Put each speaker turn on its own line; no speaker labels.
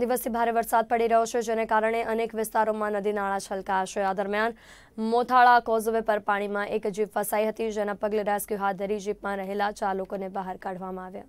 દિવસથી ભારે વરસાદ પડી રહ્યો છે જેને કારણે અનેક વિસ્તારોમાં નદી નાળા છલકાયા આ દરમિયાન મોથાળા કોઝવે પર પાણીમાં એક જીપ ફસાઈ હતી જેના પગલે રેસ્ક્યુ હાથ ધરી જીપમાં રહેલા ચાલકોને બહાર કાઢવામાં આવ્યા